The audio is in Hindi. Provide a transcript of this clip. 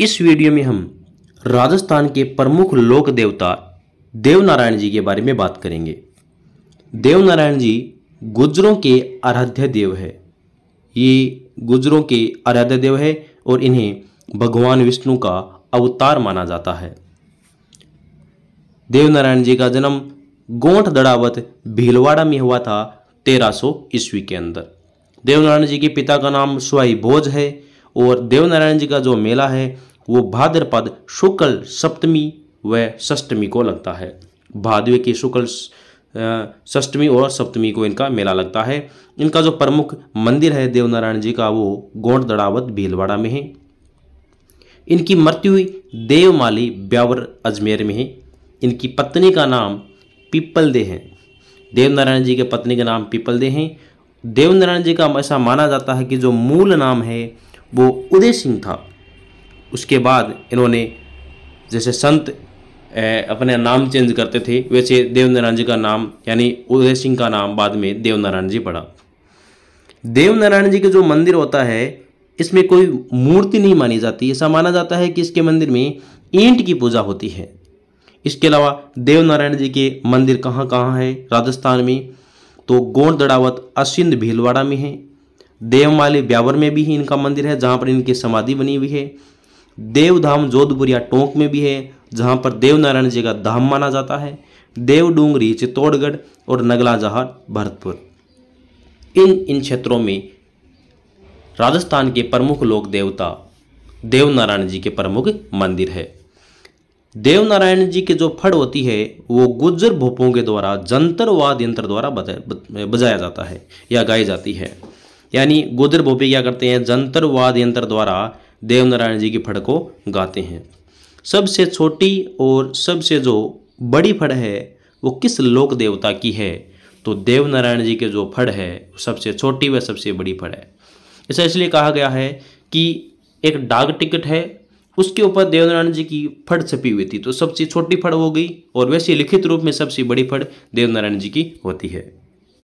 इस वीडियो में हम राजस्थान के प्रमुख लोक देवता देवनारायण जी के बारे में बात करेंगे देवनारायण जी गुजरों के आराध्य देव है ये गुजरों के आराध्य देव है और इन्हें भगवान विष्णु का अवतार माना जाता है देवनारायण जी का जन्म गोंठ दड़ावत भीलवाड़ा में हुआ था 1300 ईस्वी के अंदर देवनारायण जी के पिता का नाम स्वाई भोज है और देवनारायण जी का जो मेला है वो भाद्रपद शुक्ल सप्तमी व षष्टमी को लगता है भादवे की शुक्ल षष्टमी और सप्तमी को इनका मेला लगता है इनका जो प्रमुख मंदिर है देवनारायण जी का वो गोंड दड़ावत भीलवाड़ा में है इनकी मृत्यु देवमाली ब्यावर अजमेर में है इनकी पत्नी का नाम पीपल दे है देवनारायण जी के पत्नी का नाम पीपल दे हैं देवनारायण जी का ऐसा माना जाता है कि जो मूल नाम है वो उदय सिंह था उसके बाद इन्होंने जैसे संत अपने नाम चेंज करते थे वैसे देवनारायण जी का नाम यानी उदय सिंह का नाम बाद में देवनारायण जी पड़ा देवनारायण जी के जो मंदिर होता है इसमें कोई मूर्ति नहीं मानी जाती ऐसा माना जाता है कि इसके मंदिर में ईंट की पूजा होती है इसके अलावा देवनारायण जी के मंदिर कहाँ कहाँ है राजस्थान में तो गोंड दड़ावत असिंध भीलवाड़ा में है देववाली ब्यावर में भी इनका मंदिर है जहाँ पर इनकी समाधि बनी हुई है देवधाम जोधपुर या टोंक में भी है जहाँ पर देवनारायण जी का धाम माना जाता है देवडूंगरी चित्तौड़गढ़ और नगला जहार भरतपुर इन इन क्षेत्रों में राजस्थान के प्रमुख लोक देवता देवनारायण जी के प्रमुख मंदिर है देवनारायण जी के जो फड़ होती है वो गुज्जर भोपों के द्वारा जंतर वाद यंत्र द्वारा बजाया जाता है या गाई जाती है यानी गोदर भोपे क्या करते हैं जंतर वाद यंत्र द्वारा देवनारायण जी की फड़ को गाते हैं सबसे छोटी और सबसे जो बड़ी फड़ है वो किस लोक देवता की है तो देवनारायण जी के जो फड़ है सबसे छोटी व सबसे बड़ी फड़ है ऐसा इसलिए कहा गया है कि एक डाक टिकट है उसके ऊपर देवनारायण जी की फड़ छपी हुई थी तो सबसे छोटी फड़ हो गई और वैसे लिखित रूप में सबसे बड़ी फड़ देवनारायण जी की होती है